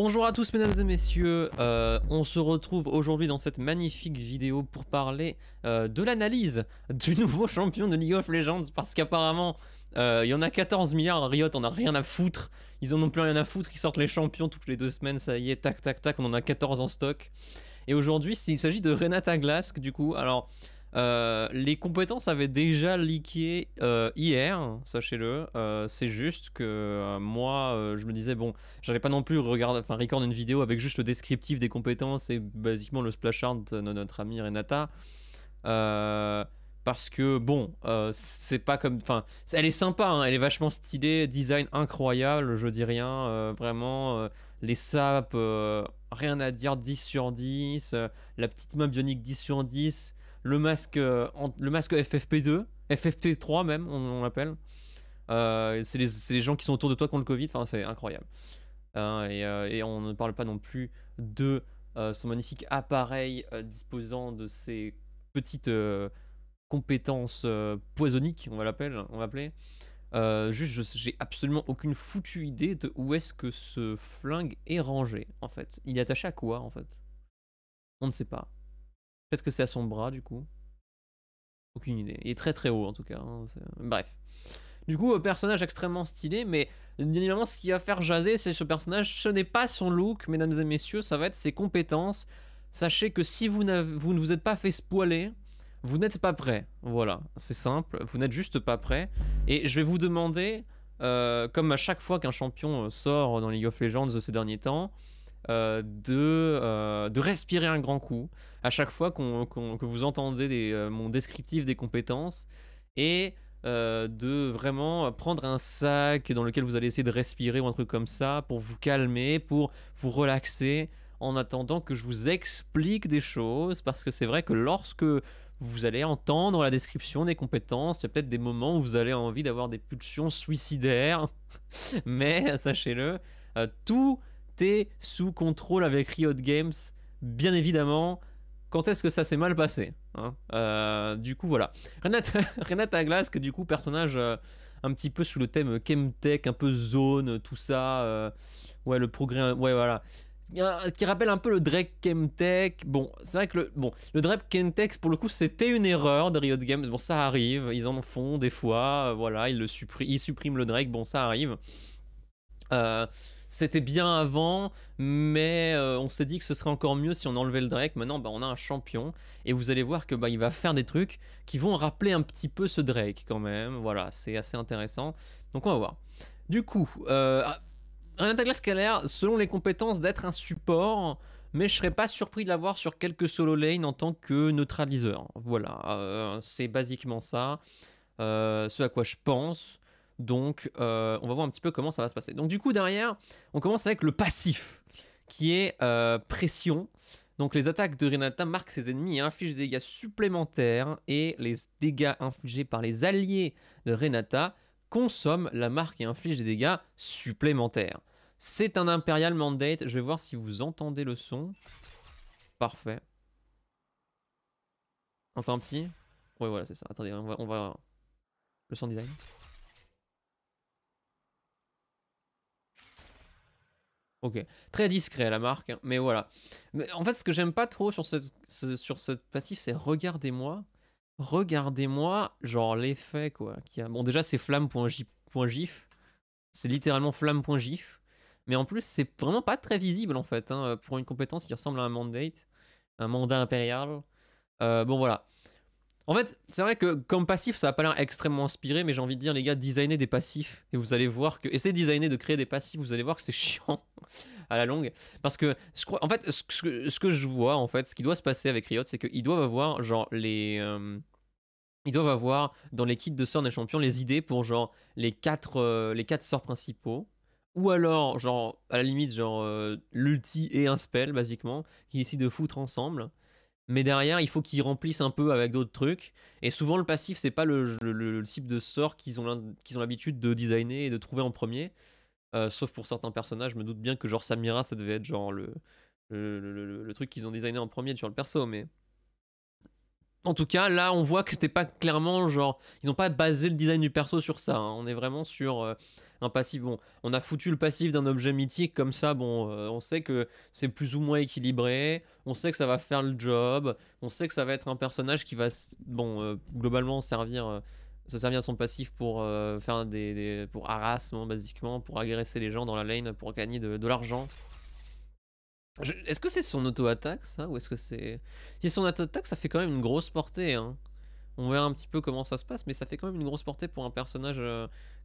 Bonjour à tous mesdames et messieurs, euh, on se retrouve aujourd'hui dans cette magnifique vidéo pour parler euh, de l'analyse du nouveau champion de League of Legends parce qu'apparemment euh, il y en a 14 milliards, Riot on a rien à foutre, ils en ont plus rien à foutre, ils sortent les champions toutes les deux semaines, ça y est, tac tac tac, on en a 14 en stock. Et aujourd'hui il s'agit de Renata Glask du coup, alors euh, les compétences avaient déjà liqué euh, hier, sachez-le. Euh, c'est juste que moi, je me disais, bon, j'allais pas non plus regarder, enfin, record une vidéo avec juste le descriptif des compétences et basiquement le splash art de notre ami Renata. parce que, bon, c'est pas comme. Enfin, elle est sympa, hein, elle est vachement stylée, design incroyable, je dis rien, vraiment. les sapes, rien à dire, 10 sur 10. la petite main bionique, 10 sur 10 le masque, euh, le masque FFP2, FFP3 même, on, l'appelle. Euh, c'est les, les, gens qui sont autour de toi qui ont le Covid, enfin c'est incroyable. Euh, et, on ne parle pas non plus de son magnifique appareil disposant de ses petites compétences poisoniques, on va l'appeler. On va juste, j'ai absolument aucune foutue idée de où est-ce que ce flingue est rangé, en fait. Il est attaché à quoi, en fait On ne sait pas. Peut-être que c'est à son bras du coup. Aucune idée. Il est très très haut en tout cas. Hein, bref. Du coup, euh, personnage extrêmement stylé, mais bien évidemment, ce qui va faire jaser, c'est ce personnage. Ce n'est pas son look, mesdames et messieurs, ça va être ses compétences. Sachez que si vous, ne vous êtes pas fait spoiler, vous n'êtes pas prêt. Voilà, c'est simple, vous n'êtes juste pas prêt. Et je vais vous demander, euh, comme à chaque fois qu'un champion euh, sort dans League of Legends de ces derniers temps, euh, de, euh, de respirer un grand coup à chaque fois que vous entendez euh, mon descriptif des compétences et de vraiment prendre un sac dans lequel vous allez essayer de respirer ou un truc comme ça pour vous calmer, pour vous relaxer en attendant que je vous explique des choses parce que c'est vrai que lorsque vous allez entendre la description des compétences. Il y a peut-être des moments où vous allez avoir envie d'avoir des pulsions suicidaires. Mais sachez-le, tout sous contrôle avec Riot Games, bien évidemment. Quand est-ce que ça s'est mal passé hein euh, Du coup, voilà. Renate Aglas, que du coup, personnage euh, un petit peu sous le thème Chemtech, un peu zone, tout ça. Euh, ouais, le progrès. Ouais, voilà qui rappelle un peu le Drake Chemtech. Bon, c'est vrai que le, bon, le Drake Chemtech, pour le coup, c'était une erreur de Riot Games. Bon, ça arrive, ils en font des fois. voilà, ils, le suppriment, ils suppriment le Drake. Bon, ça arrive. Euh, c'était bien avant, mais euh, on s'est dit que ce serait encore mieux si on enlevait le Drake. Maintenant, bah, on a un champion et vous allez voir que bah, il va faire des trucs qui vont rappeler un petit peu ce Drake quand même. Voilà, c'est assez intéressant. Donc on va voir. Du coup, un un scalaire selon les compétences, d'être un support, mais je serais pas surpris de l'avoir sur quelques solo lane en tant que neutraliseur. Voilà, euh, c'est basiquement ça. Euh, ce à quoi je pense. Donc, euh, on va voir un petit peu comment ça va se passer. Donc, du coup, derrière, on commence avec le passif, qui est euh, pression. Donc, les attaques de Renata marquent ses ennemis et infligent des dégâts supplémentaires. Et les dégâts infligés par les alliés de Renata consomment la marque et infligent des dégâts supplémentaires. C'est un Imperial Mandate. Je vais voir si vous entendez le son. Parfait. Encore un petit Oui, voilà, c'est ça. Attendez, on va, on va... Le son design. Ok, très discret la marque, hein, mais voilà. Mais en fait, ce que j'aime pas trop sur ce, sur ce passif, c'est regardez-moi, regardez-moi, genre l'effet quoi. Qui a... Bon, déjà c'est flamme.gif, c'est littéralement flamme.gif, mais en plus c'est vraiment pas très visible en fait hein, pour une compétence qui ressemble à un mandate, un mandat impérial. Euh, bon voilà. En fait, c'est vrai que comme passif, ça n'a pas l'air extrêmement inspiré, mais j'ai envie de dire, les gars, designer des passifs et vous allez voir que. essayer de designer, de créer des passifs, vous allez voir que c'est chiant à la longue. Parce que, en fait, ce que, je vois, en fait, ce qui doit se passer avec Riot, c'est qu'ils doivent avoir, genre, les. Euh, ils doivent avoir dans les kits de sorts des champions les idées pour genre les quatre, euh, les quatre sorts principaux ou alors genre à la limite genre euh, l'ulti et un spell basiquement qui décident de foutre ensemble mais derrière il faut qu'ils remplissent un peu avec d'autres trucs et souvent le passif c'est pas le, type de sort qu'ils ont l'habitude de designer et de trouver en premier euh, sauf pour certains personnages je me doute bien que genre Samira ça devait être genre le le, truc qu'ils ont designé en premier sur le perso mais en tout cas là on voit que c'était pas clairement genre ils n'ont pas basé le design du perso sur ça hein. on est vraiment sur euh, un passif. Bon, on a foutu le passif d'un objet mythique comme ça. Bon, euh, on sait que c'est plus ou moins équilibré. On sait que ça va faire le job. On sait que ça va être un personnage qui va, bon, euh, globalement servir euh, se servir de son passif pour faire des, pour harassement basiquement, pour agresser les gens dans la lane, pour gagner de, l'argent. Est-ce que c'est son auto-attaque ça ou est-ce que c'est si son auto-attaque ça fait quand même une grosse portée hein. On verra un petit peu comment ça se passe, mais ça fait quand même une grosse portée pour un personnage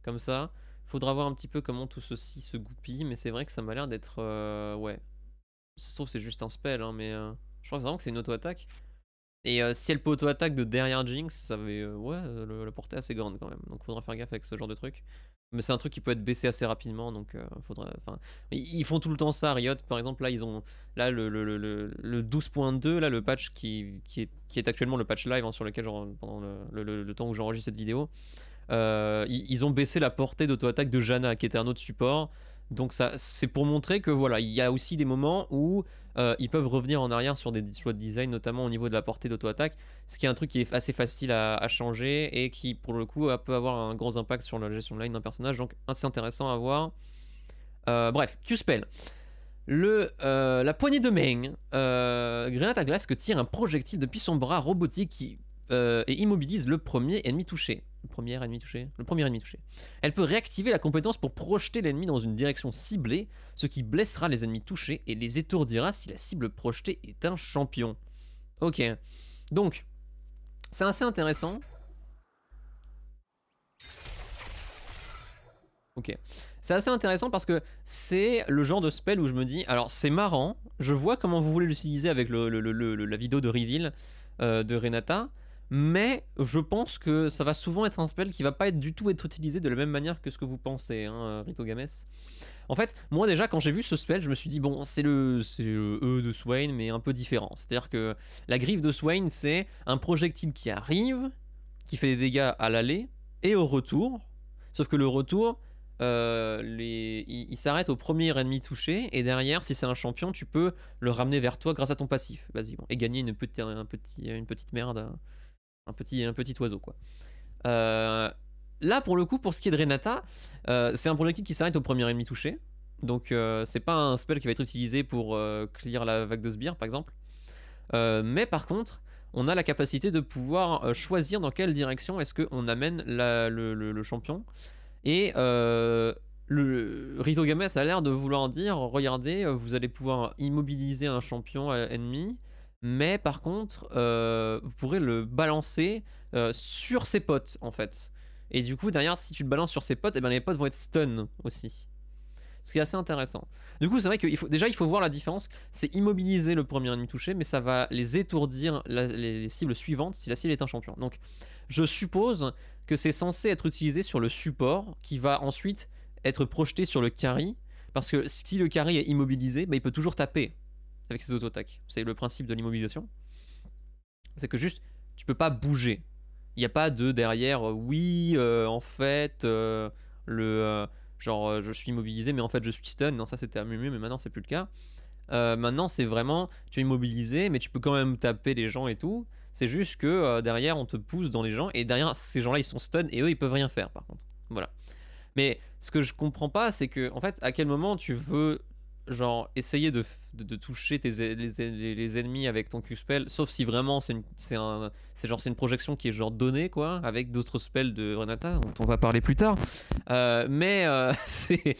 comme ça. Faudra voir un petit peu comment tout ceci se goupille, mais c'est vrai que ça m'a l'air d'être... Euh, ouais. Ça se c'est juste un spell, hein, mais euh, je crois vraiment que c'est une auto-attaque. Et euh, si elle peut auto-attaque de derrière Jinx, ça ouais, la portée assez grande quand même. Donc faudra faire gaffe avec ce genre de truc. Mais c'est un truc qui peut être baissé assez rapidement, donc faudra... Enfin, ils font tout le temps ça, Riot, par exemple, là, ils ont... Là, le, le, 12.2, là, le patch qui, qui, est, actuellement le patch live hein, sur lequel, pendant le, temps où j'enregistre cette vidéo, euh, ils, ont baissé la portée d'auto-attaque de Jana, qui était un autre support. Donc ça, c'est pour montrer que voilà, il y a aussi des moments où euh, ils peuvent revenir en arrière sur des choix de design, notamment au niveau de la portée d'auto-attaque, ce qui est un truc qui est assez facile à, changer et qui pour le coup peut avoir un gros impact sur la gestion de line d'un personnage, donc assez intéressant à voir. Euh, bref, tu spell. Le, la poignée de main, grenade à glace que tire un projectile depuis son bras robotique qui euh, et immobilise le premier ennemi touché. Le premier ennemi touché Le premier ennemi touché. Elle peut réactiver la compétence pour projeter l'ennemi dans une direction ciblée, ce qui blessera les ennemis touchés et les étourdira si la cible projetée est un champion. Ok. Donc, c'est assez intéressant. Ok. C'est assez intéressant parce que c'est le genre de spell où je me dis, alors c'est marrant, je vois comment vous voulez l'utiliser avec la vidéo de reveal euh, de Renata, mais je pense que ça va souvent être un spell qui va pas être du tout être utilisé de la même manière que ce que vous pensez, hein, Games. En fait, moi déjà, quand j'ai vu ce spell, je me suis dit, bon, c'est le, E de Swain, mais un peu différent. C'est-à-dire que la griffe de Swain, c'est un projectile qui arrive, qui fait des dégâts à l'aller et au retour. Sauf que le retour, euh, il, s'arrête au premier ennemi touché, et derrière, si c'est un champion, tu peux le ramener vers toi grâce à ton passif, vas-y, et gagner une, petite, une petite merde. Hein. Un petit, un petit oiseau, quoi. Euh, là, pour le coup, pour ce qui est de Renata, euh, c'est un projectile qui s'arrête au premier ennemi touché. Donc, euh, c'est pas un spell qui va être utilisé pour clear la vague de sbire, par exemple. mais par contre, on a la capacité de pouvoir choisir dans quelle direction est-ce qu'on amène le, champion. Et le Rito ça a l'air de vouloir dire regardez, vous allez pouvoir immobiliser un champion ennemi mais par contre, euh, vous pourrez le balancer euh, sur ses potes, en fait. Et du coup, derrière, si tu le balances sur ses potes, et eh ben les potes vont être stun aussi. Ce qui est assez intéressant. Du coup, c'est vrai que faut, déjà, il faut voir la différence. C'est immobiliser le premier ennemi touché, mais ça va les étourdir les, cibles suivantes si la cible est un champion. Donc, je suppose que c'est censé être utilisé sur le support qui va ensuite être projeté sur le carry. Parce que si le carry est immobilisé, bah, il peut toujours taper avec ces auto-attaques. C'est le principe de l'immobilisation. C'est que juste, tu peux pas bouger. Il n'y a pas de derrière, euh, oui, euh, en fait, euh, le genre je suis immobilisé, mais en fait je suis stun. Non, ça c'était mieux, mais maintenant c'est plus le cas. maintenant c'est vraiment, tu es immobilisé, mais tu peux quand même taper les gens et tout. C'est juste que derrière, on te pousse dans les gens, et derrière, ces gens-là, ils sont stun, et eux, ils peuvent rien faire, par contre. Voilà. Mais ce que je comprends pas, c'est que, en fait, à quel moment tu veux genre essayer de, de, toucher tes, les, ennemis avec ton Q-spell, sauf si vraiment c'est un, genre c'est une projection qui est genre donnée quoi, avec d'autres spells de Renata dont on va parler plus tard. Euh, mais euh, c'est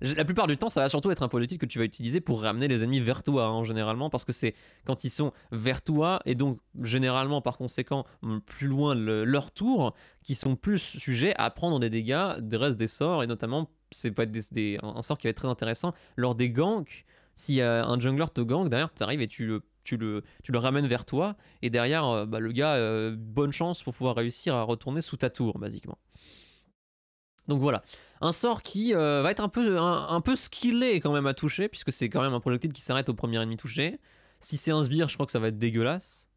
la plupart du temps, ça va surtout être un projectile que tu vas utiliser pour ramener les ennemis vers toi, hein, généralement, parce que c'est quand ils sont vers toi, et donc généralement, par conséquent, plus loin leur tour, qui sont plus sujets à prendre des dégâts, des restes des sorts, et notamment c'est pas des, un sort qui va être très intéressant. Lors des ganks, Si un jungler te gank, derrière, tu arrives et tu le, le, tu le ramènes vers toi. Et derrière, euh, bah, le gars, euh, bonne chance pour pouvoir réussir à retourner sous ta tour, basiquement. Donc voilà, un sort qui euh, va être un peu, un, peu skillé quand même à toucher, puisque c'est quand même un projectile qui s'arrête au premier ennemi touché. Si c'est un sbire, je crois que ça va être dégueulasse.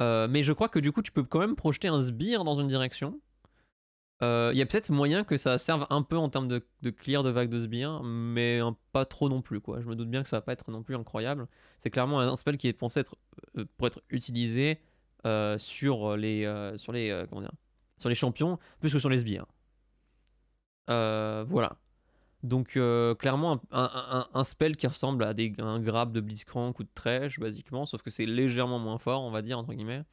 mais je crois que du coup, tu peux quand même projeter un sbire dans une direction. Euh, il y a peut-être moyen que ça serve un peu en termes de, clear de vague de sbires, mais pas trop non plus. Quoi. Je me doute bien que ça va pas être non plus incroyable. C'est clairement un spell qui est pensé être, euh, pour être utilisé euh, sur les, sur, les, comment dire, sur les champions plus que sur les sbires. voilà. Donc clairement un, spell qui ressemble à, des, un grab de Blitzcrank ou de Trèche, basiquement, sauf que c'est légèrement moins fort, on va dire, entre guillemets.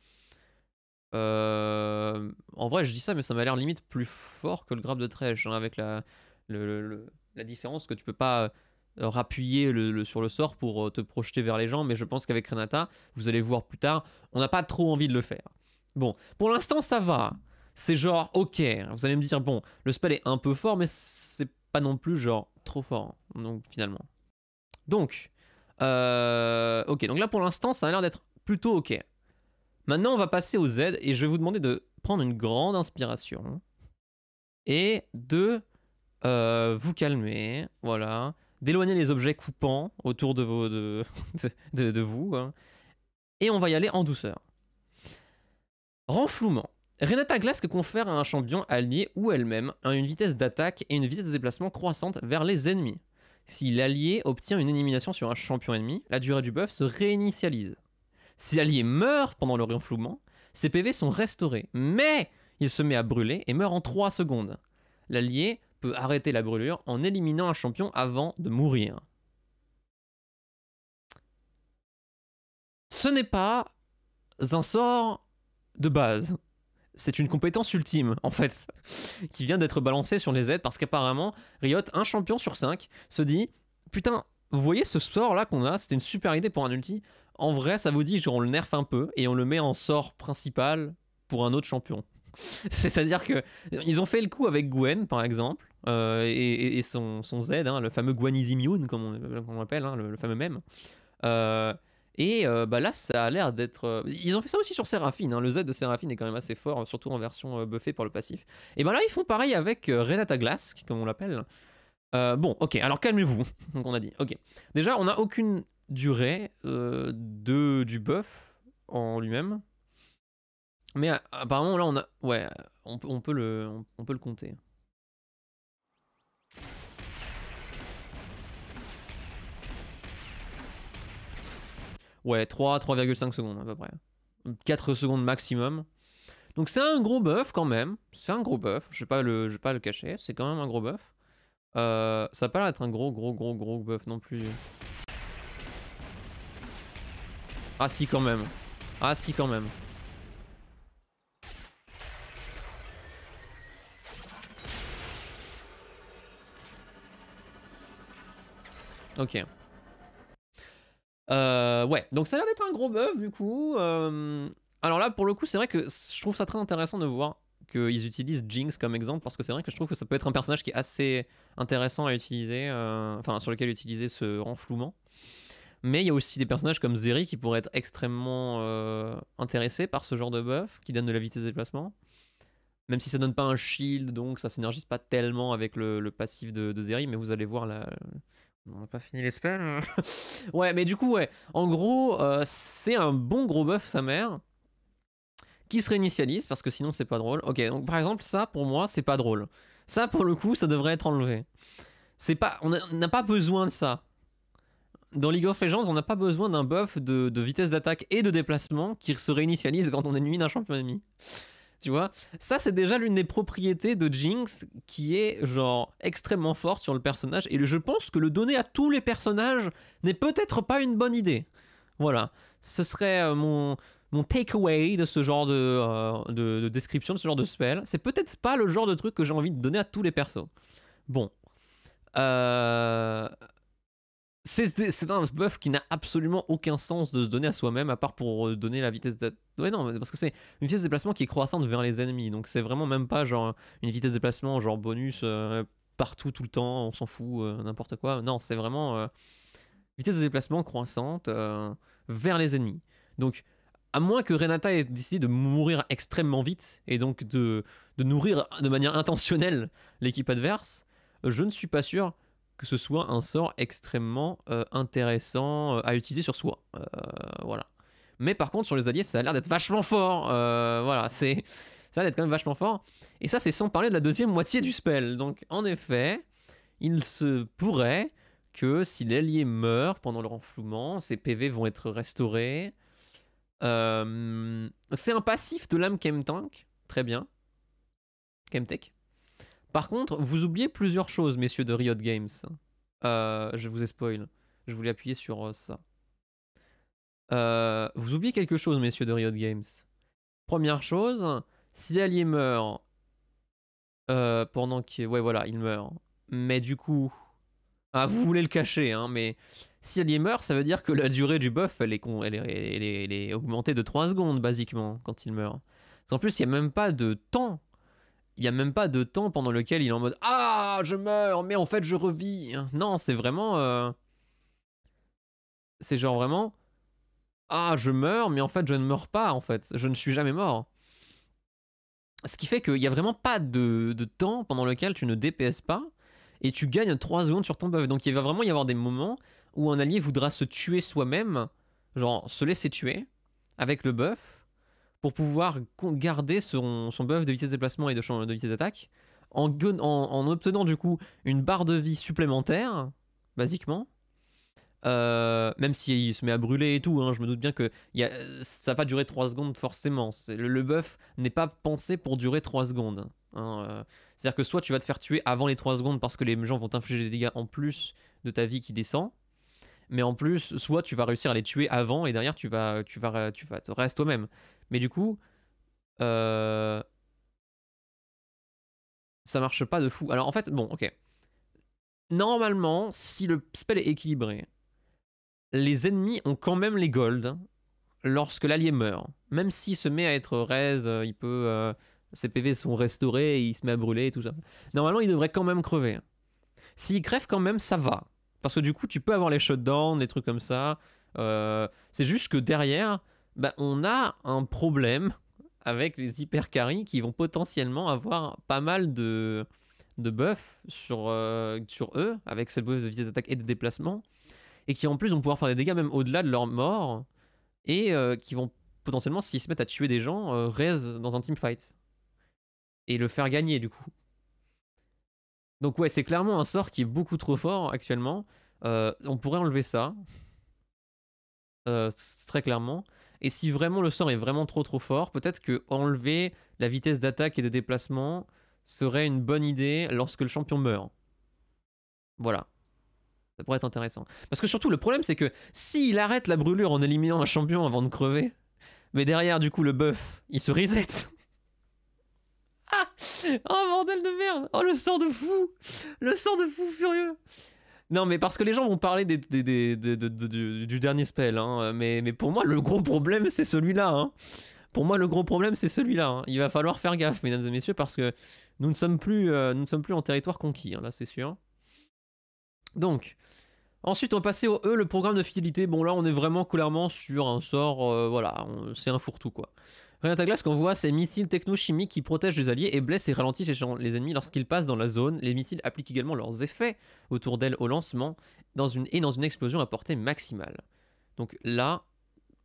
Euh, en vrai, je dis ça, mais ça m'a l'air limite plus fort que le grab de trèche, hein, avec la, la différence que tu peux pas euh, rappuyer sur le sort pour euh, te projeter vers les gens, mais je pense qu'avec Renata, vous allez voir plus tard, on n'a pas trop envie de le faire. Bon, pour l'instant, ça va. C'est genre, ok, vous allez me dire, bon, le spell est un peu fort, mais c'est pas non plus genre trop fort, hein, donc finalement. Donc, ok, donc là pour l'instant, ça a l'air d'être plutôt ok. Maintenant, on va passer au Z et je vais vous demander de prendre une grande inspiration et de euh, vous calmer, voilà, d'éloigner les objets coupants autour de, vos, de, vous. Hein, et on va y aller en douceur. Renflouement. Renata Glask confère à un champion allié ou elle-même une vitesse d'attaque et une vitesse de déplacement croissante vers les ennemis. Si l'allié obtient une élimination sur un champion ennemi, la durée du buff se réinitialise. Si l'allié meurt pendant le renflouement, ses PV sont restaurés, mais il se met à brûler et meurt en 3 secondes. L'allié peut arrêter la brûlure en éliminant un champion avant de mourir. Ce n'est pas un sort de base. C'est une compétence ultime, en fait, qui vient d'être balancée sur les aides parce qu'apparemment, Riot, un champion sur 5, se dit Putain, vous voyez ce sort là qu'on a, c'était une super idée pour un ulti en vrai, ça vous dit, genre, on le nerf un peu et on le met en sort principal pour un autre champion. C'est-à-dire que ils ont fait le coup avec Gwen, par exemple, euh, et, son, Z, hein, le fameux Gwen euh, comme on, l'appelle, hein, le, fameux même. Euh, et bah là, ça a l'air d'être. Ils ont fait ça aussi sur Séraphine. Hein. Le Z de Séraphine est quand même assez fort, surtout en version buffée par le passif. Et ben là, ils font pareil avec Renata Glass, comme on l'appelle. bon, ok, alors calmez-vous. Donc on a dit, ok. Déjà, on n'a aucune durée euh, de, du buff en lui-même. Mais euh, apparemment, là, on a. Ouais, on, on peut, le, on, peut le compter. Ouais, 3, 3,5 secondes à peu près. 4 secondes maximum. Donc c'est un gros buff quand même. C'est un gros buff. Je vais, pas le, je vais pas le cacher. C'est quand même un gros buff. Euh, ça n'a pas l'air un gros, gros, gros, gros buff non plus. Ah si quand même. Ah si quand même. Ok. Euh, ouais, donc ça a l'air d'être un gros buff du coup. Euh, alors là, pour le coup, c'est vrai que je trouve ça très intéressant de voir qu'ils utilisent Jinx comme exemple parce que c'est vrai que je trouve que ça peut être un personnage qui est assez intéressant à utiliser, euh, enfin sur lequel utiliser ce renflouement. Mais il y a aussi des personnages comme Zeri qui pourraient être extrêmement euh, intéressés par ce genre de buff qui donne de la vitesse de déplacement. Même si ça donne pas un shield, donc ça s'énergise pas tellement avec le, passif de, Zeri, mais vous allez voir la, on n'a pas fini les spells. Hein. ouais, mais du coup, ouais. En gros, euh, c'est un bon gros buff, sa mère, qui se réinitialise, parce que sinon, c'est pas drôle. Ok, donc par exemple, ça, pour moi, c'est pas drôle. Ça, pour le coup, ça devrait être enlevé. C'est pas, on n'a pas besoin de ça dans League of Legends, on n'a pas besoin d'un buff de, vitesse d'attaque et de déplacement qui se réinitialise quand on est élimine d'un champion ennemi. Tu vois Ça, c'est déjà l'une des propriétés de Jinx qui est, genre, extrêmement forte sur le personnage. Et je pense que le donner à tous les personnages n'est peut-être pas une bonne idée. Voilà. Ce serait euh, mon, mon takeaway de ce genre euh, de, de, description, de ce genre de spell. C'est peut-être pas le genre de truc que j'ai envie de donner à tous les persos. Bon. Euh, c'est un buff qui n'a absolument aucun sens de se donner à soi-même, à part pour euh, donner la vitesse de... Ouais non, parce que c'est une vitesse de déplacement qui est croissante vers les ennemis, donc c'est vraiment même pas genre une vitesse de déplacement genre bonus euh, partout tout le temps, on s'en fout, euh, n'importe quoi. Non, c'est vraiment vitesse de déplacement croissante vers les ennemis. Donc à moins que Renata ait décidé de mourir extrêmement vite et donc de nourrir de manière intentionnelle l'équipe adverse, je ne suis pas sûr que ce soit un sort extrêmement euh, intéressant euh, à utiliser sur soi. Euh, voilà. Mais par contre, sur les alliés, ça a l'air d'être vachement fort. voilà, c'est ça d'être quand même vachement fort. Et ça, c'est sans parler de la deuxième moitié du spell. Donc, en effet, il se pourrait que si l'allié meurt pendant le renflouement, ses PV vont être restaurés. c'est un passif de l'âme Chemtank, très bien. Chemtech. Par contre, vous oubliez plusieurs choses, messieurs de Riot Games. Euh, je vous ai spoil. Je voulais appuyer sur euh, ça. Euh, vous oubliez quelque chose, messieurs de Riot Games. Première chose, si Ali meurt pendant que... Ouais, voilà, il meurt. Mais du coup... Ah, vous voulez le cacher, hein, mais si Ali meurt, ça veut dire que la durée du buff, elle est, Elle est augmentée de 3 secondes, basiquement, quand il meurt. En plus, il n'y a même pas de temps il n'y a même pas de temps pendant lequel il est en mode Ah, je meurs, mais en fait, je revis. Non, c'est vraiment. Euh, c'est genre vraiment. Ah, je meurs, mais en fait, je ne meurs pas, en fait. Je ne suis jamais mort. Ce qui fait qu'il n'y a vraiment pas de, de, temps pendant lequel tu ne DPS pas et tu gagnes 3 secondes sur ton buff. Donc il va vraiment y avoir des moments où un allié voudra se tuer soi-même, genre se laisser tuer avec le buff pour pouvoir garder son, son buff de vitesse de déplacement et de, de vitesse d'attaque, en, en, obtenant du coup une barre de vie supplémentaire, basiquement. Euh, même s'il il se met à brûler et tout, hein, je me doute bien que y a, ça pas duré 3 secondes forcément. Le, le, buff n'est pas pensé pour durer 3 secondes. Hein, euh. C'est-à-dire que soit tu vas te faire tuer avant les 3 secondes parce que les gens vont t'infliger des dégâts en plus de ta vie qui descend, mais en plus, soit tu vas réussir à les tuer avant et derrière tu vas, tu vas, tu vas te reste toi-même. Mais du coup, euh, ça marche pas de fou. Alors en fait, bon, ok. Normalement, si le spell est équilibré, les ennemis ont quand même les gold hein, lorsque l'allié meurt. Même s'il se met à être raise, euh, il peut, euh, ses PV sont restaurés, et il se met à brûler et tout ça. Normalement, il devrait quand même crever. S'il crève quand même, ça va. Parce que du coup, tu peux avoir les shutdowns, des trucs comme ça. Euh, c'est juste que derrière, bah, on a un problème avec les hypercaries qui vont potentiellement avoir pas mal de, de buffs sur, euh, sur eux, avec cette buffs de vitesse d'attaque et de déplacement, et qui en plus vont pouvoir faire des dégâts même au-delà de leur mort, et euh, qui vont potentiellement, s'ils se mettent à tuer des gens, euh, dans un teamfight. Et le faire gagner du coup. Donc ouais, c'est clairement un sort qui est beaucoup trop fort actuellement. Euh, on pourrait enlever ça. très clairement. Et si vraiment le sort est vraiment trop trop fort, peut-être que enlever la vitesse d'attaque et de déplacement serait une bonne idée lorsque le champion meurt. Voilà. Ça pourrait être intéressant. Parce que surtout, le problème, c'est que s'il arrête la brûlure en éliminant un champion avant de crever, mais derrière, du coup, le buff, il se reset. ah Oh, bordel de merde Oh, le sort de fou Le sort de fou furieux non, mais parce que les gens vont parler des, du, dernier spell. Hein. Mais, pour moi, le gros problème, c'est celui-là. Hein. Pour moi, le gros problème, c'est celui-là. Hein. Il va falloir faire gaffe, mesdames et messieurs, parce que nous ne sommes plus, euh, nous ne sommes plus en territoire conquis, là, c'est sûr. Donc, ensuite, on passer au E, le programme de fidélité. Bon, là, on est vraiment clairement sur un sort, euh, voilà, c'est un fourre-tout, quoi. Rien à glace qu'on voit, ces missiles techno-chimiques qui protègent les alliés et blessent et ralentissent les ennemis lorsqu'ils passent dans la zone. Les missiles appliquent également leurs effets autour d'elles au lancement et dans une explosion à portée maximale. Donc là,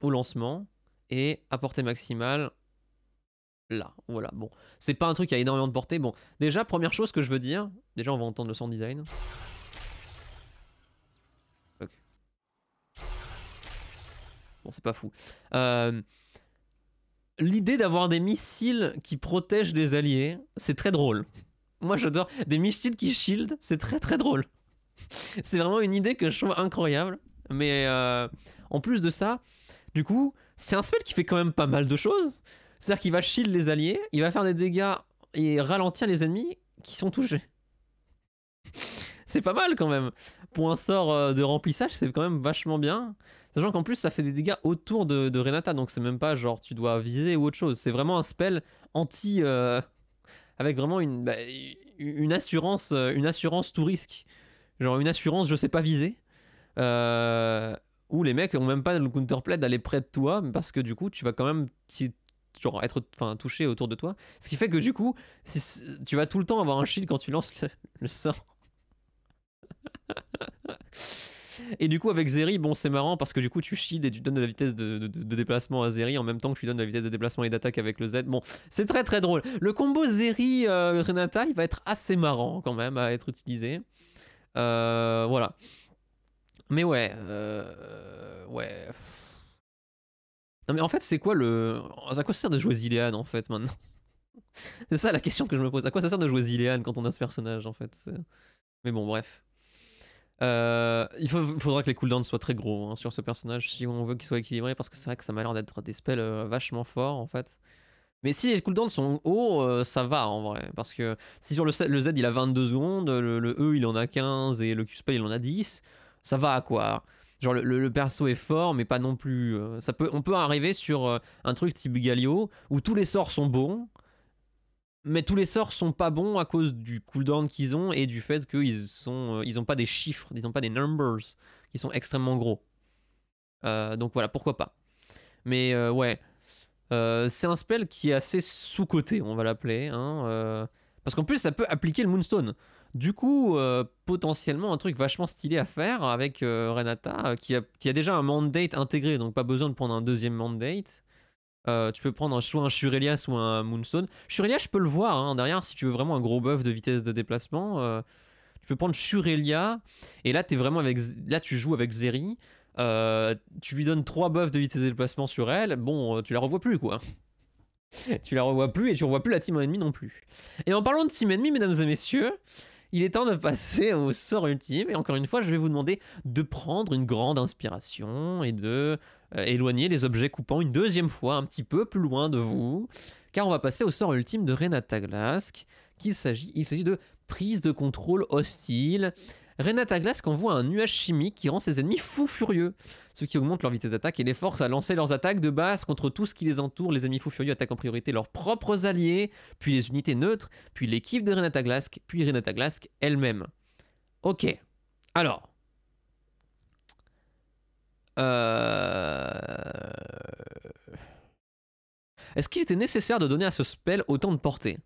au lancement, et à portée maximale, là. Voilà, bon. C'est pas un truc qui a énormément de portée. Bon, déjà, première chose que je veux dire, déjà on va entendre le sound design. Ok. Bon, c'est pas fou. Euh, l'idée d'avoir des missiles qui protègent les alliés, c'est très drôle. Moi, j'adore. Des missiles qui shield, c'est très très drôle. c'est vraiment une idée que je trouve incroyable. Mais euh, en plus de ça, du coup, c'est un spell qui fait quand même pas mal de choses. C'est-à-dire qu'il va shield les alliés, il va faire des dégâts et ralentir les ennemis qui sont touchés. c'est pas mal quand même. Pour un sort euh, de remplissage, c'est quand même vachement bien. Genre qu'en plus, ça fait des dégâts autour de, Renata, donc c'est même pas genre tu dois viser ou autre chose. C'est vraiment un spell anti. Euh, avec vraiment une, bah, une, assurance, euh, une assurance tout risque. Genre une assurance, je sais pas viser. Euh, où les mecs ont même pas le counterplay d'aller près de toi, parce que du coup, tu vas quand même genre être enfin touché autour de toi ce qui fait que du coup si, tu vas tout le temps avoir un shield quand tu lances le, le sort Et du coup, avec Zeri, bon, c'est marrant parce que du coup, tu shield et tu donnes de la vitesse de, de, déplacement à Zeri en même temps que tu donnes de la vitesse de déplacement et d'attaque avec le Z. Bon, c'est très très drôle. Le combo Zeri-Renata, euh, il va être assez marrant quand même à être utilisé. Euh, voilà. Mais ouais, euh, ouais. Non mais en fait, c'est quoi le... À quoi ça sert de jouer Zilean en fait maintenant C'est ça la question que je me pose. À quoi ça sert de jouer Zilean quand on a ce personnage en fait Mais bon, bref. Euh, il faut, faudra que les cooldowns soient très gros hein, sur ce personnage si on veut qu'il soit équilibré parce que c'est vrai que ça m'a l'air d'être des spells euh, vachement forts en fait. Mais si les cooldowns sont hauts, euh, ça va en vrai. Parce que si sur le, Z, il a 22 secondes, le, E il en a 15 et le Q-spell il en a 10, ça va quoi. Genre le, perso est fort mais pas non plus... ça peut, on peut arriver sur un truc type Galio où tous les sorts sont bons, mais tous les sorts sont pas bons à cause du cooldown qu'ils ont et du fait qu'ils sont, euh, ils ont pas des chiffres, ils ont pas des numbers qui sont extrêmement gros. Euh, donc voilà, pourquoi pas. Mais euh, ouais, c'est un spell qui est assez sous-coté, on va l'appeler. Hein, parce qu'en plus, ça peut appliquer le Moonstone. Du coup, potentiellement un truc vachement stylé à faire avec Renata, qui a, qui a déjà un mandate intégré, donc pas besoin de prendre un deuxième mandate. Euh, tu peux prendre un, soit un Shurelia, soit un Moonstone. Shurelia, je peux le voir hein, derrière si tu veux vraiment un gros buff de vitesse de déplacement. Euh, tu peux prendre Shurelia et là, es vraiment avec, là tu joues avec Zeri. Euh, tu lui donnes 3 buffs de vitesse de déplacement sur elle. Bon, tu la revois plus quoi. tu la revois plus et tu revois plus la team ennemie non plus. Et en parlant de team ennemie, mesdames et messieurs, il est temps de passer au sort ultime. Et encore une fois, je vais vous demander de prendre une grande inspiration et de euh, éloigner les objets coupants une deuxième fois, un petit peu plus loin de vous. Car on va passer au sort ultime de Renata Glask. Qu'il s'agit, il s'agit de prise de contrôle hostile. Renata Glask envoie un nuage chimique qui rend ses ennemis fous furieux, ce qui augmente leur vitesse d'attaque et les force à lancer leurs attaques de base contre tout ce qui les entoure. Les ennemis fous furieux attaquent en priorité leurs propres alliés, puis les unités neutres, puis l'équipe de Renata Glask, puis Renata Glask elle-même. Ok. Alors. Euh... Est-ce qu'il était nécessaire de donner à ce spell autant de portée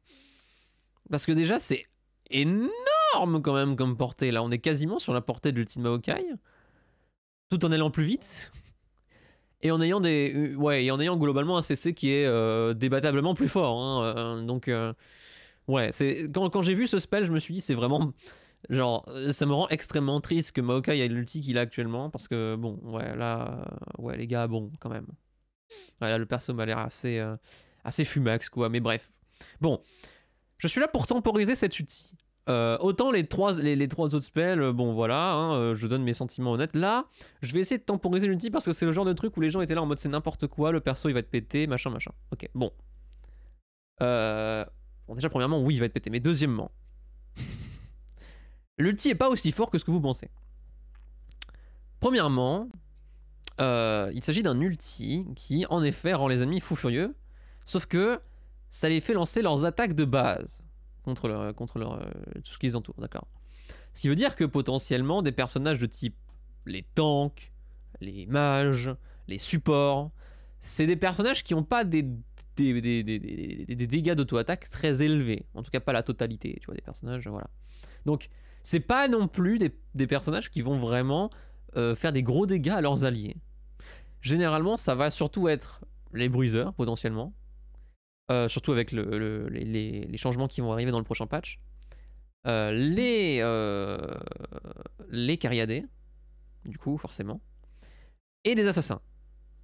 Parce que déjà, c'est énorme quand même comme portée. Là, on est quasiment sur la portée de l'ultime Maokai. Tout en allant plus vite. Et en ayant des. Euh, ouais, et en ayant globalement un CC qui est euh, débattablement plus fort. Hein, euh, donc. ouais, c'est. Quand, quand j'ai vu ce spell, je me suis dit, c'est vraiment. Genre, ça me rend extrêmement triste que Maokai ait l'ulti qu'il a actuellement. Parce que, bon, ouais, là. Ouais, les gars, bon, quand même. Ouais, là, le perso m'a l'air assez. assez fumax, quoi. Mais bref. Bon. Je suis là pour temporiser cet outil. Euh, autant les trois, autres spells, euh, bon voilà, hein, euh, je donne mes sentiments honnêtes. Là, je vais essayer de temporiser l'ulti parce que c'est le genre de truc où les gens étaient là en mode c'est n'importe quoi, le perso il va être pété, machin, machin. Ok, bon. Bon, déjà, premièrement, oui, il va être pété, mais deuxièmement, l'ulti est pas aussi fort que ce que vous pensez. Premièrement, il s'agit d'un ulti qui, en effet, rend les ennemis fous furieux, sauf que ça les fait lancer leurs attaques de base contre, leur, euh, contre leur, euh, tout ce qui les entoure, d'accord Ce qui veut dire que potentiellement des personnages de type les tanks, les mages, les supports, c'est des personnages qui n'ont pas des des, des, des, des, dégâts d'auto-attaque très élevés. En tout cas, pas la totalité, tu vois, des personnages, voilà. Donc, c'est pas non plus des, personnages qui vont vraiment euh, faire des gros dégâts à leurs alliés. Généralement, ça va surtout être les bruiseurs, potentiellement, euh, surtout avec le, les, changements qui vont arriver dans le prochain patch, euh, les, euh, les cariadés, du coup, forcément, et les assassins,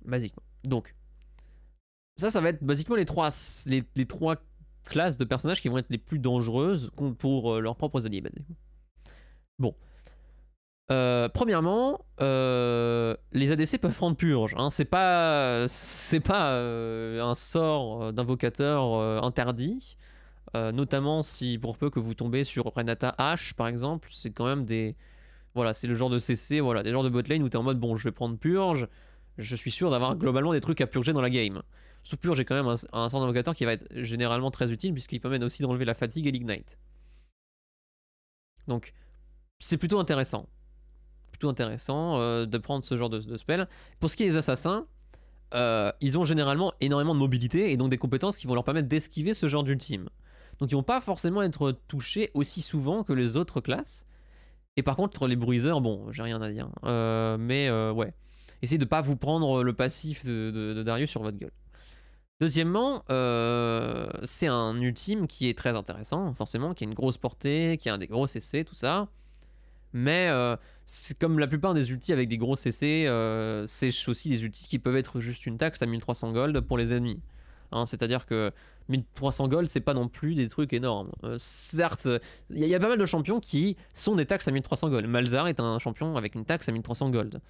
basiquement. Donc, ça, ça va être basiquement les trois, les, les trois classes de personnages qui vont être les plus dangereuses pour leurs propres alliés, basiquement. Bon, euh, premièrement, euh, les ADC peuvent prendre purge. Hein. C'est pas, c'est pas euh, un sort d'invocateur interdit. notamment si pour peu que vous tombez sur Renata H par exemple, c'est quand même des, voilà, c'est le genre de CC, voilà, des genres de botlane où t'es en mode bon, je vais prendre purge. Je suis sûr d'avoir globalement des trucs à purger dans la game. Sous purge, j'ai quand même un, un sort d'invocateur qui va être généralement très utile puisqu'il permet aussi d'enlever la fatigue et l'ignite. Donc, c'est plutôt intéressant tout intéressant euh, de prendre ce genre de, spell. Pour ce qui est des assassins, euh, ils ont généralement énormément de mobilité et donc des compétences qui vont leur permettre d'esquiver ce genre d'ultime. Donc ils vont pas forcément être touchés aussi souvent que les autres classes. Et par contre, les bruiseurs, bon, j'ai rien à dire. Hein. Euh, mais ouais, essayez de pas vous prendre le passif de, de, de Darius sur votre gueule. Deuxièmement, c'est un ultime qui est très intéressant, forcément, qui a une grosse portée, qui a un des gros CC, tout ça. Mais comme la plupart des ultis avec des gros CC, euh, c'est aussi des ultis qui peuvent être juste une taxe à 1300 gold pour les ennemis. Hein, c'est-à-dire que 1300 gold, c'est pas non plus des trucs énormes. Euh, certes, il y, a pas mal de champions qui sont des taxes à 1300 gold. Malzar est un champion avec une taxe à 1300 gold.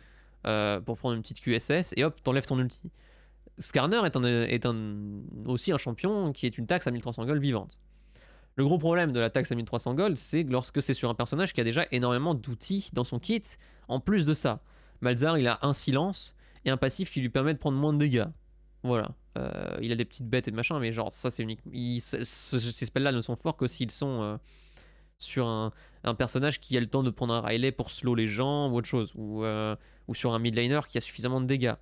Euh, pour prendre une petite QSS et hop, t'enlèves ton ulti. Skarner est, est un, aussi un champion qui est une taxe à 1300 gold vivante. Le gros problème de la taxe 1300 gold, c'est lorsque c'est sur un personnage qui a déjà énormément d'outils dans son kit. En plus de ça, Malzar, il a un silence et un passif qui lui permet de prendre moins de dégâts. Voilà. Euh, il a des petites bêtes et de machin, mais genre, ça, c'est unique. ces spells-là ne sont forts que s'ils sont euh, sur un, personnage qui a le temps de prendre un Riley pour slow les gens ou autre chose. Ou, euh, ou sur un midliner qui a suffisamment de dégâts.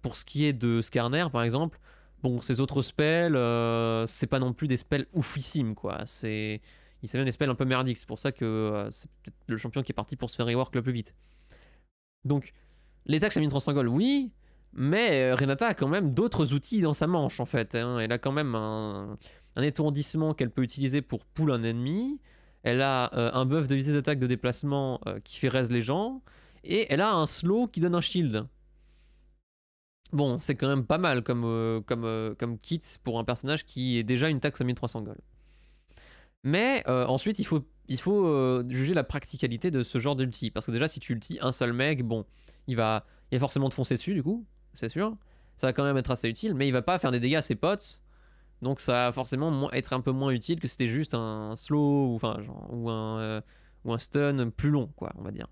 pour ce qui est de Skarner, par exemple, Bon, ces autres spells, euh, c'est pas non plus des spells oufissimes, quoi. C'est... Il s'appelle des spells un peu merdiques, c'est pour ça que euh, c'est peut-être le champion qui est parti pour se faire rework le plus vite. Donc, les taxes à une gold, oui, mais euh, Renata a quand même d'autres outils dans sa manche, en fait. Hein. Elle a quand même un, étourdissement qu'elle peut utiliser pour pull un ennemi. Elle a un buff de visée d'attaque de déplacement qui fait raise les gens. Et elle a un slow qui donne un shield. Bon, c'est quand même pas mal comme, euh, comme, euh, comme kit pour un personnage qui est déjà une taxe à 1300 gold. Mais euh, ensuite, il faut, il faut juger la practicalité de ce genre d'ulti. Parce que déjà, si tu ulti un seul mec, bon, il va, il forcément te foncer dessus, du coup, c'est sûr. Ça va quand même être assez utile, mais il va pas faire des dégâts à ses potes. Donc ça va forcément être un peu moins utile que si c'était juste un slow ou, ou, un, ou un stun plus long, quoi, on va dire.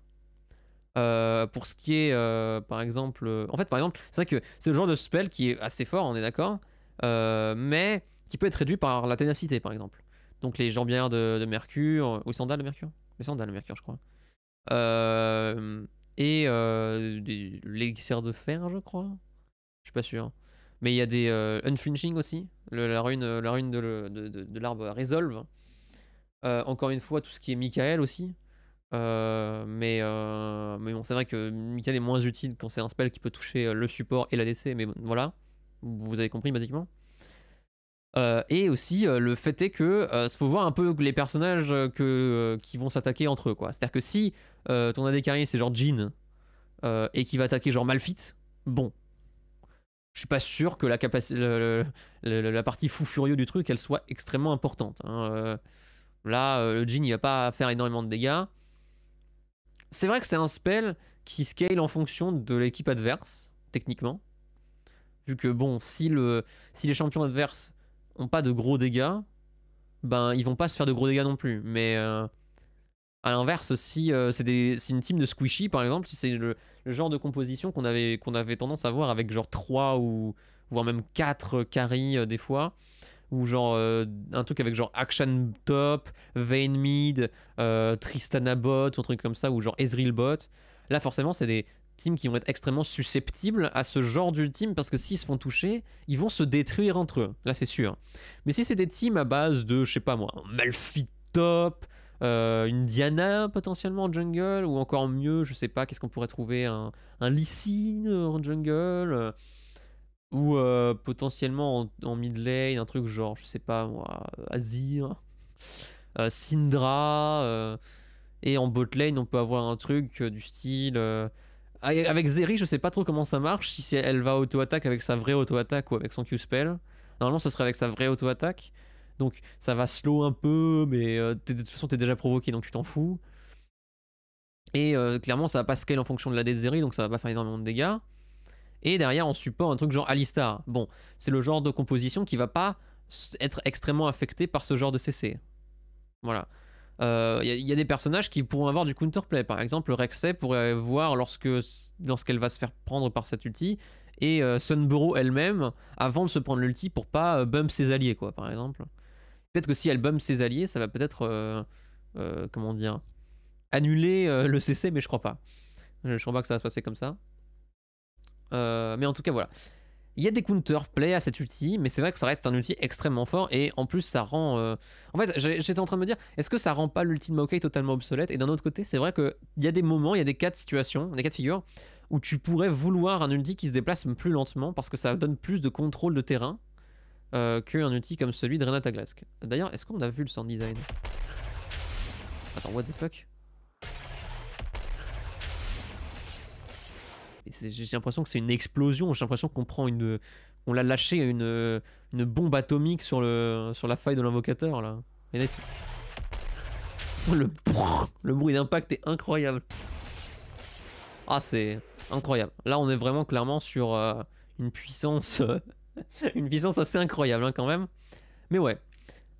Euh, pour ce qui est, euh, par exemple, euh, en fait, par exemple, c'est vrai que c'est le genre de spell qui est assez fort, on est d'accord, mais qui peut être réduit par la ténacité, par exemple. Donc les jambières de, Mercure, ou les sandales de Mercure, les sandales de Mercure, je crois. et l'élixir de fer, je crois. Je suis pas sûr. Mais il y a des unflinching aussi, la rune, la rune de, de, de l'arbre résolve. encore une fois, tout ce qui est Michael aussi. Euh, mais, euh, mais bon, c'est vrai que Mikael est moins utile quand c'est un spell qui peut toucher euh, le support et l'ADC, mais voilà, vous avez compris basiquement. et aussi, le fait est que faut voir un peu les personnages que, qui vont s'attaquer entre eux. quoi. C'est-à-dire que si ton AD carré c'est genre Jean et qui va attaquer genre malfit bon, je suis pas sûr que la, capacité la partie fou furieux du truc elle soit extrêmement importante. Hein, là, le Jean il va pas faire énormément de dégâts. C'est vrai que c'est un spell qui scale en fonction de l'équipe adverse, techniquement. Vu que bon, si, les champions adverses ont pas de gros dégâts, ben ils vont pas se faire de gros dégâts non plus. Mais euh, à l'inverse, si euh, c'est une team de squishy par exemple, si c'est le, genre de composition qu'on avait, tendance à voir avec genre 3 ou voire même 4 carries euh, des fois, ou genre euh, un truc avec genre Action Top, Vein Mid, euh, Tristana Bot, ou un truc comme ça, ou genre Ezreal Bot. Là, forcément, c'est des teams qui vont être extrêmement susceptibles à ce genre d'ultime parce que s'ils se font toucher, ils vont se détruire entre eux. Là, c'est sûr. Mais si c'est des teams à base de, je sais pas moi, un Malphite Top, euh, une Diana potentiellement en jungle, ou encore mieux, je sais pas, qu'est-ce qu'on pourrait trouver, un, un en jungle ou euh, potentiellement en, mid lane, un truc genre, je sais pas moi, Azir, euh, Syndra. Euh, et en bot lane, on peut avoir un truc euh, du style. avec Zeri, je sais pas trop comment ça marche, si elle va auto-attaque avec sa vraie auto-attaque ou avec son Q-spell. Normalement, ce serait avec sa vraie auto-attaque. Donc ça va slow un peu, mais de toute façon, t'es déjà provoqué, donc tu t'en fous. Et clairement, ça va pas scale en fonction de la de Zeri, donc ça va pas faire énormément de dégâts. Et derrière, on support, un truc genre Alistar. Bon, c'est le genre de composition qui va pas être extrêmement affecté par ce genre de CC. Voilà. Il euh, y, a des personnages qui pourront avoir du counterplay. Par exemple, Rexay pourrait voir lorsque lorsqu'elle va se faire prendre par cet ulti et euh, elle-même avant de se prendre l'ulti pour pas euh, bump ses alliés, quoi, par exemple. Peut-être que si elle bump ses alliés, ça va peut-être. Euh, euh, comment dire Annuler le CC, mais je crois pas. Je crois pas que ça va se passer comme ça. Euh, mais en tout cas, voilà. Il y a des counterplay à cet outil, mais c'est vrai que ça reste un outil extrêmement fort et en plus ça rend. Euh, en fait, j'étais en train de me dire, est-ce que ça rend pas l'ulti de Maokai totalement obsolète Et d'un autre côté, c'est vrai qu'il y a des moments, il y a des cas de situation, des cas de figure où tu pourrais vouloir un ulti qui se déplace plus lentement parce que ça donne plus de contrôle de terrain euh, qu'un ulti comme celui de Renata Glask. D'ailleurs, est-ce qu'on a vu le sound design Attends, what the fuck j'ai l'impression que c'est une explosion. J'ai l'impression qu'on prend une, on l'a lâché une, une bombe atomique sur le, sur la faille de l'invocateur là. le, le bruit d'impact est incroyable. Ah c'est incroyable. Là on est vraiment clairement sur euh, une puissance, une puissance assez incroyable hein, quand même. Mais ouais.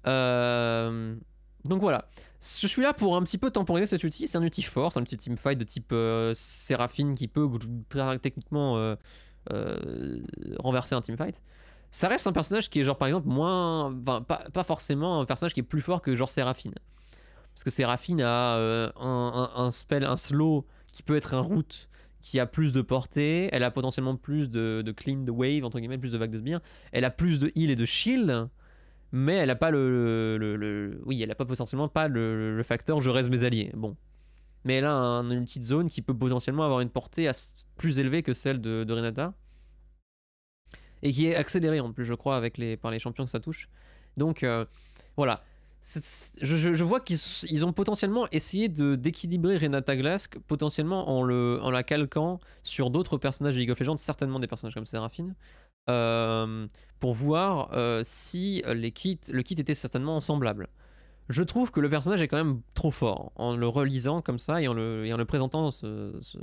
Euh... Donc voilà, je suis là pour un petit peu temporiser cet outil. C'est un outil fort, c'est un petit teamfight de type euh, Séraphine qui peut très techniquement euh, euh, renverser un teamfight. Ça reste un personnage qui est genre par exemple moins... pas, forcément un personnage qui est plus fort que genre Séraphine. Parce que Séraphine a un, spell, un slow qui peut être un route, qui a plus de portée, elle a potentiellement plus de, clean, de wave, entre guillemets, plus de vagues de sbire, elle a plus de heal et de shield, mais elle n'a pas le, oui elle a pas potentiellement pas le, facteur je reste mes alliés bon mais elle a une petite zone qui peut potentiellement avoir une portée plus élevée que celle de, Renata et qui est accélérée en plus je crois avec les, par les champions que ça touche donc euh, voilà je, vois qu'ils ont potentiellement essayé d'équilibrer Renata Glask, potentiellement en, le, en la calquant sur d'autres personnages de League of Legends, certainement des personnages comme Seraphine. Euh, pour voir euh, si euh, les kits, le kit était certainement semblable. Je trouve que le personnage est quand même trop fort en le relisant comme ça et en le, et en le présentant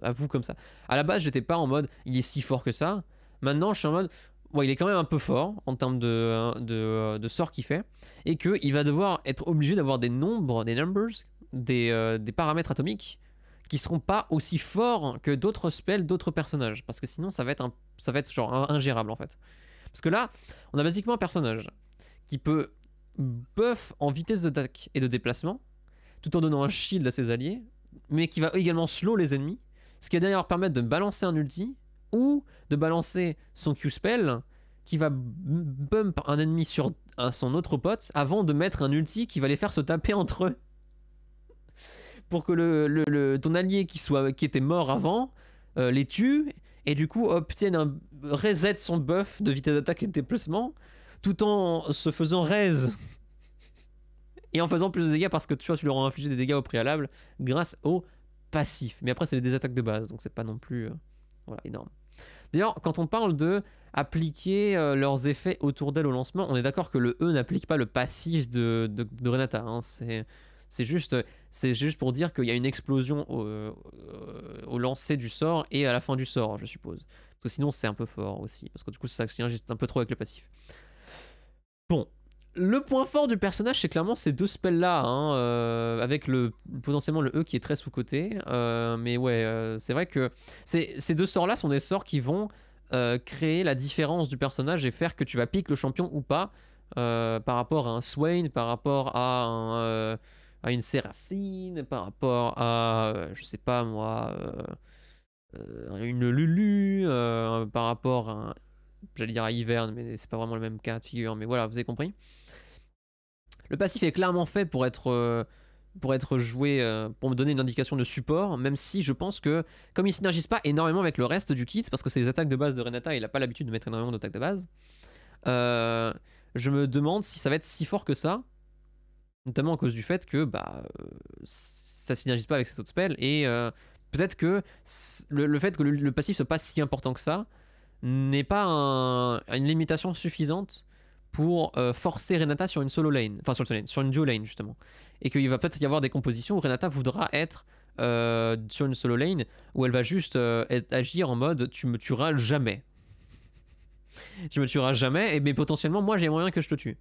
à vous comme ça. À la base, j'étais pas en mode il est si fort que ça. Maintenant, je suis en mode ouais, il est quand même un peu fort en termes de, de, de sort qu'il fait et qu'il va devoir être obligé d'avoir des nombres, des numbers, des, des, paramètres atomiques qui seront pas aussi forts que d'autres spells, d'autres personnages parce que sinon ça va être un ça va être genre ingérable en fait. Parce que là, on a basiquement un personnage qui peut buff en vitesse d'attaque et de déplacement, tout en donnant un shield à ses alliés, mais qui va également slow les ennemis, ce qui va d'ailleurs permettre de balancer un ulti ou de balancer son Q-spell qui va bump un ennemi sur son autre pote avant de mettre un ulti qui va les faire se taper entre eux. Pour que le, ton allié qui, soit, qui était mort avant euh, les tue et du coup obtiennent un reset son buff de vitesse d'attaque et de déplacement tout en se faisant raise et en faisant plus de dégâts parce que tu vois tu leur as infligé des dégâts au préalable grâce au passif mais après c'est des attaques de base donc c'est pas non plus euh, voilà énorme d'ailleurs quand on parle de appliquer euh, leurs effets autour d'elle au lancement on est d'accord que le E n'applique pas le passif de, Renata hein. c'est juste, c'est juste pour dire qu'il y a une explosion euh lancer du sort et à la fin du sort, je suppose. Parce que sinon, c'est un peu fort aussi. Parce que du coup, ça juste un peu trop avec le passif. Bon. Le point fort du personnage, c'est clairement ces deux spells-là, hein, euh, avec le potentiellement le E qui est très sous-côté. Euh, mais ouais, euh, c'est vrai que ces deux sorts-là sont des sorts qui vont créer la différence du personnage et faire que tu vas piquer le champion ou pas par rapport à un Swain, par rapport à un à une séraphine, par rapport à, je sais pas moi, euh, euh, une Lulu, euh, par rapport à, j'allais dire à Hiverne, mais c'est pas vraiment le même cas de figure, mais voilà, vous avez compris. Le passif est clairement fait pour être pour être joué, pour me donner une indication de support, même si je pense que, comme il synergise pas énormément avec le reste du kit, parce que c'est les attaques de base de Renata il a pas l'habitude de mettre énormément d'attaques de base, je me demande si ça va être si fort que ça, Notamment à cause du fait que bah, ça synergise pas avec ses autres spells. Et euh, peut-être que le, fait que le, passif soit pas si important que ça n'est pas une limitation suffisante pour euh, forcer Renata sur une solo lane, enfin sur, lane, sur une duo lane justement. Et qu'il va peut-être y avoir des compositions où Renata voudra être euh, sur une solo lane où elle va juste agir en mode tu me tueras jamais. tu me tueras jamais, mais potentiellement moi j'ai moyen que je te tue.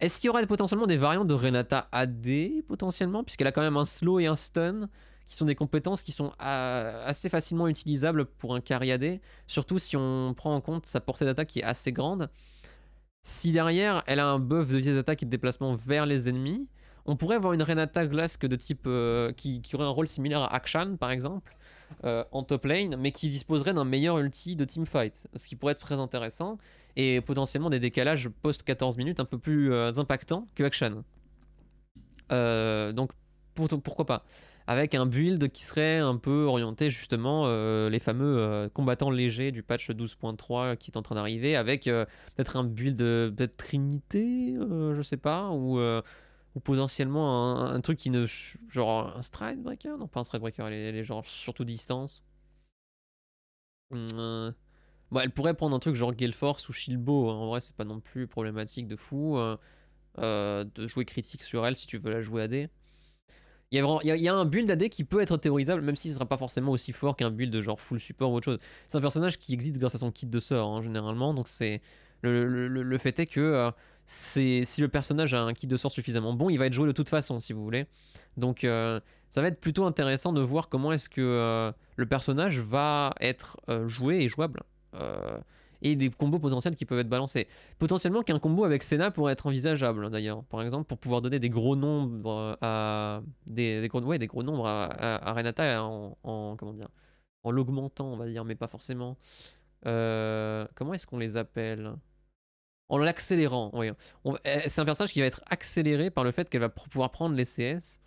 Est-ce qu'il y aurait potentiellement des variantes de Renata AD potentiellement Puisqu'elle a quand même un slow et un stun qui sont des compétences qui sont euh, assez facilement utilisables pour un carry AD. Surtout si on prend en compte sa portée d'attaque qui est assez grande. Si derrière elle a un buff de vitesse attaques et de déplacement vers les ennemis, on pourrait avoir une Renata Glask de type euh, qui, aurait un rôle similaire à Akshan par exemple euh, en top lane, mais qui disposerait d'un meilleur ulti de teamfight, ce qui pourrait être très intéressant et potentiellement des décalages post-14 minutes un peu plus euh, impactants que Action. Euh, donc pourquoi pas avec un build qui serait un peu orienté justement euh, les fameux combattants légers du patch 12.3 qui est en train d'arriver, avec peut-être un build de être Trinité, je sais pas, ou, ou potentiellement un, truc qui ne... genre un Stride Breaker Non, pas un stridebreaker, Breaker, les, surtout distance. Hum, bah, elle pourrait prendre un truc genre Galeforce ou Shilbo. Hein. En vrai, c'est pas non plus problématique de fou. Euh, euh, de jouer critique sur elle si tu veux la jouer AD. Il y, a il, y a, un build AD qui peut être théorisable, même s'il ne sera pas forcément aussi fort qu'un build de genre full support ou autre chose. C'est un personnage qui existe grâce à son kit de sort, hein, généralement. Donc, c'est le, fait est que euh, c'est si le personnage a un kit de sort suffisamment bon, il va être joué de toute façon, si vous voulez. Donc, ça va être plutôt intéressant de voir comment est-ce que le personnage va être joué et jouable. Euh, et des combos potentiels qui peuvent être balancés. Potentiellement qu'un combo avec Senna pourrait être envisageable hein, d'ailleurs, par exemple, pour pouvoir donner des gros nombres à des, ouais, des gros nombres à, Renata en, comment dire en l'augmentant, on va dire, mais pas forcément. Euh, comment est-ce qu'on les appelle En l'accélérant, oui. Eh, c'est un personnage qui va être accéléré par le fait qu'elle va pouvoir prendre les CS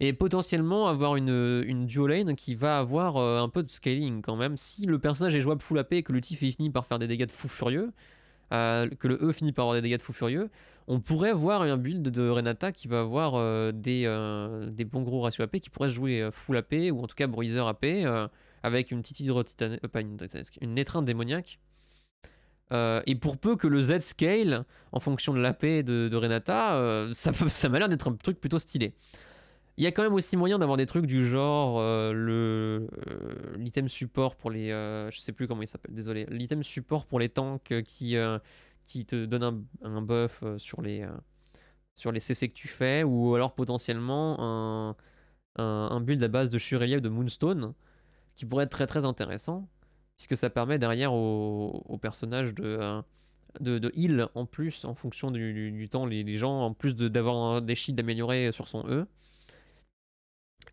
et potentiellement avoir une, une duo lane qui va avoir euh, un peu de scaling quand même. Si le personnage est jouable full AP et que le finit par faire des dégâts de fou furieux, euh, que le E finit par avoir des dégâts de fou furieux, on pourrait avoir un build de Renata qui va avoir euh, des, des bons gros ratios AP qui pourrait jouer full AP ou en tout cas bruiser AP avec une petite hydro pas une, une étreinte démoniaque. et pour peu que le Z scale en fonction de l'AP de, de Renata, ça, ça m'a l'air d'être un truc plutôt stylé. Il y a quand même aussi moyen d'avoir des trucs du genre euh, le euh, l'item support pour les euh, je sais plus comment il s'appelle désolé l'item support pour les tanks qui qui te donne un, un buff sur les sur les CC que tu fais ou alors potentiellement un, un, build à base de Shurelia ou de Moonstone qui pourrait être très très intéressant puisque ça permet derrière au, au personnage de de, heal en plus en fonction du, temps les, gens en plus d'avoir des shields améliorés sur son E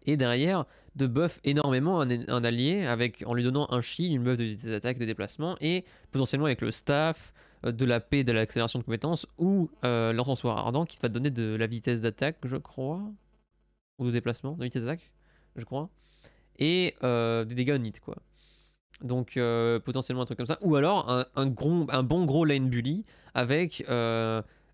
et derrière de buff énormément un, allié avec, en lui donnant un shield, une buff de vitesse d'attaque, de déplacement et potentiellement avec le staff, euh, de la paix, de l'accélération de compétences ou euh, l'encensoir ardent qui va te donner de la vitesse d'attaque, je crois, ou de déplacement, de vitesse d'attaque, je crois, et euh, des dégâts hit quoi. Donc euh, potentiellement un truc comme ça, ou alors un, gros, un bon gros lane bully avec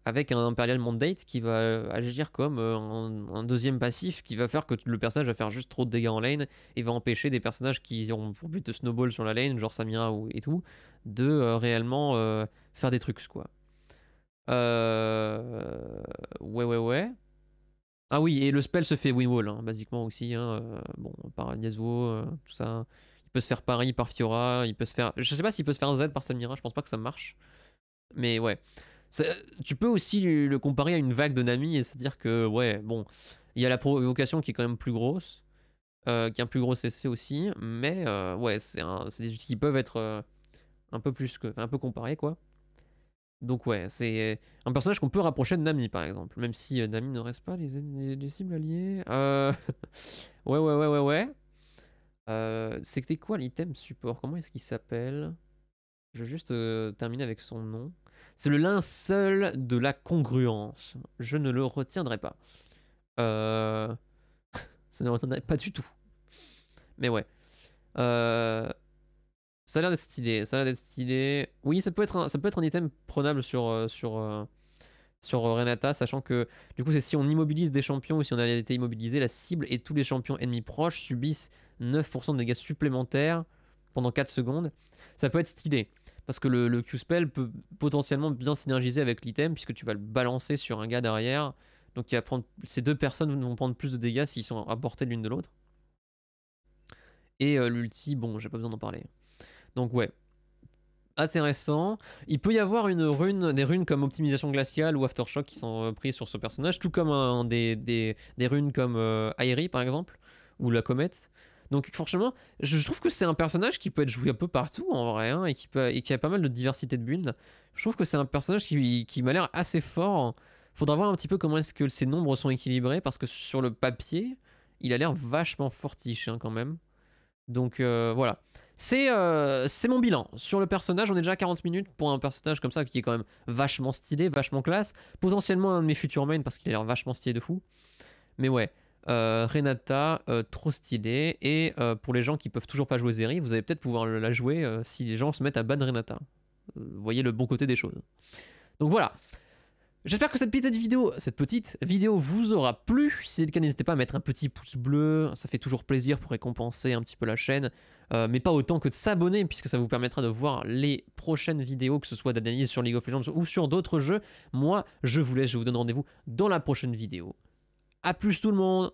avec un Imperial Mandate qui va euh, agir comme euh, un, deuxième passif qui va faire que le personnage va faire juste trop de dégâts en lane et va empêcher des personnages qui ont pour but de snowball sur la lane, genre Samira ou, et tout, de euh, réellement faire des trucs quoi. Euh... Ouais ouais ouais. Ah oui, et le spell se fait winwall, hein, basiquement aussi. Hein, bon, par Niazuo, tout ça. Il peut se faire Paris par Fiora, il peut se faire... Je sais pas s'il peut se faire Z par Samira, je pense pas que ça marche. Mais ouais tu peux aussi le comparer à une vague de Nami et se dire que, ouais, bon, il y a la provocation qui est quand même plus grosse, euh, qui a un plus gros CC aussi, mais euh, ouais, c'est des outils qui peuvent être euh, un peu plus que. un peu comparés, quoi. Donc, ouais, c'est un personnage qu'on peut rapprocher de Nami, par exemple, même si Nami ne reste pas les, les, cibles alliées. ouais, ouais, ouais, ouais, ouais. C'était quoi l'item support Comment est-ce qu'il s'appelle Je vais juste terminer avec son nom. C'est le linceul de la congruence. Je ne le retiendrai pas. Euh, ça ne retiendrait pas du tout. Mais ouais. Euh, ça a l'air d'être stylé. Ça a l'air d'être stylé. Oui, ça peut être un, ça peut être un item prenable sur, euh, sur, sur Renata, sachant que du coup, c'est si on immobilise des champions ou si on a été immobilisé, la cible et tous les champions ennemis proches subissent 9% de dégâts supplémentaires pendant 4 secondes. Ça peut être stylé. Parce que le, Q-Spell peut potentiellement bien synergiser avec l'item, puisque tu vas le balancer sur un gars derrière. Donc il va prendre, ces deux personnes vont prendre plus de dégâts s'ils sont à l'une de l'autre. Et euh, l'ulti, bon, j'ai pas besoin d'en parler. Donc ouais, intéressant. Il peut y avoir une rune, des runes comme Optimisation Glaciale ou Aftershock qui sont euh, prises sur ce personnage, tout comme des, runes comme euh, Airi par exemple, ou la comète, donc franchement, je trouve que c'est un personnage qui peut être joué un peu partout en vrai, hein, et, qui a pas mal de diversité de build. Je trouve que c'est un personnage qui, m'a l'air assez fort. Faudra voir un petit peu comment est-ce que ses nombres sont équilibrés, parce que sur le papier, il a l'air vachement fortiche hein, quand même. Donc euh, voilà. Euh, c'est mon bilan. Sur le personnage, on est déjà à 40 minutes pour un personnage comme ça qui est quand même vachement stylé, vachement classe. Potentiellement un de mes futurs mains parce qu'il a l'air vachement stylé de fou. Mais ouais, euh, Renata, euh, trop stylée. Et euh, pour les gens qui peuvent toujours pas jouer Zeri, vous allez peut-être pouvoir la jouer si les gens se mettent à ban Renata. Vous voyez le bon côté des choses. Donc voilà. J'espère que cette petite vidéo, cette petite vidéo vous aura plu. Si c'est le cas, n'hésitez pas à mettre un petit pouce bleu. Ça fait toujours plaisir pour récompenser un petit peu la chaîne. mais pas autant que de s'abonner, puisque ça vous permettra de voir les prochaines vidéos, que ce soit d'analyse sur League of Legends ou sur d'autres jeux. Moi, je vous laisse, je vous donne rendez-vous dans la prochaine vidéo à plus tout le monde.